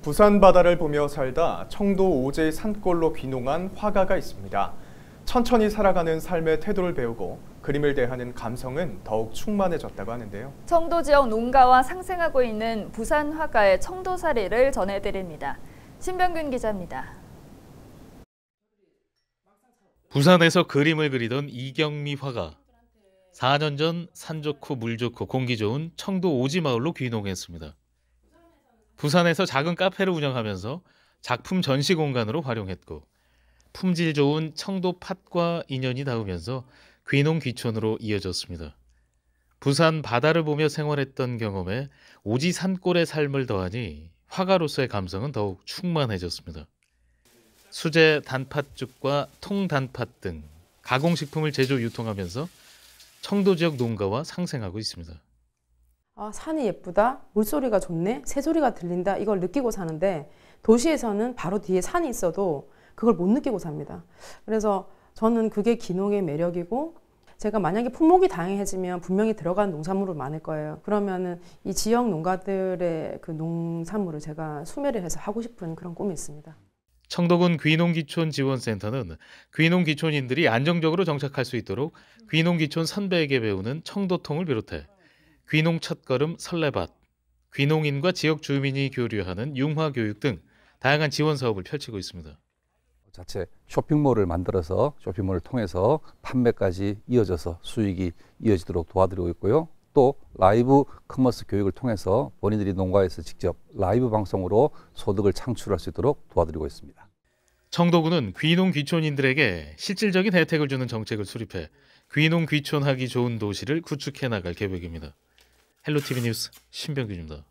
부산 바다를 보며 살다 청도 오제 산골로 귀농한 화가가 있습니다. 천천히 살아가는 삶의 태도를 배우고 그림을 대하는 감성은 더욱 충만해졌다고 하는데요. 청도 지역 농가와 상생하고 있는 부산 화가의 청도 사례를 전해드립니다. 신병균 기자입니다. 부산에서 그림을 그리던 이경미 화가 4년 전 산 좋고 물 좋고 공기 좋은 청도 오지 마을로 귀농했습니다. 부산에서 작은 카페를 운영하면서 작품 전시 공간으로 활용했고 품질 좋은 청도 팥과 인연이 닿으면서 귀농 귀촌으로 이어졌습니다. 부산 바다를 보며 생활했던 경험에 오지 산골의 삶을 더하니 화가로서의 감성은 더욱 충만해졌습니다. 수제 단팥죽과 통단팥 등 가공식품을 제조 유통하면서 청도 지역 농가와 상생하고 있습니다. 아, 산이 예쁘다, 물소리가 좋네, 새소리가 들린다 이걸 느끼고 사는데 도시에서는 바로 뒤에 산이 있어도 그걸 못 느끼고 삽니다. 그래서 저는 그게 기농의 매력이고 제가 만약에 품목이 다양해지면 분명히 들어간 농산물을 많을 거예요. 그러면은 이 지역 농가들의 그 농산물을 제가 수매를 해서 하고 싶은 그런 꿈이 있습니다. 청도군 귀농귀촌 지원센터는 귀농귀촌인들이 안정적으로 정착할 수 있도록 귀농귀촌 선배에게 배우는 청도통을 비롯해 귀농 첫걸음 설레밭, 귀농인과 지역 주민이 교류하는 융화 교육 등 다양한 지원 사업을 펼치고 있습니다. 자체 쇼핑몰을 만들어서 쇼핑몰을 통해서 판매까지 이어져서 수익이 이어지도록 도와드리고 있고요. 또 라이브 커머스 교육을 통해서 본인들이 농가에서 직접 라이브 방송으로 소득을 창출할 수 있도록 도와드리고 있습니다. 청도군은 귀농 귀촌인들에게 실질적인 혜택을 주는 정책을 수립해 귀농 귀촌하기 좋은 도시를 구축해 나갈 계획입니다. 헬로 TV 뉴스 신병규입니다.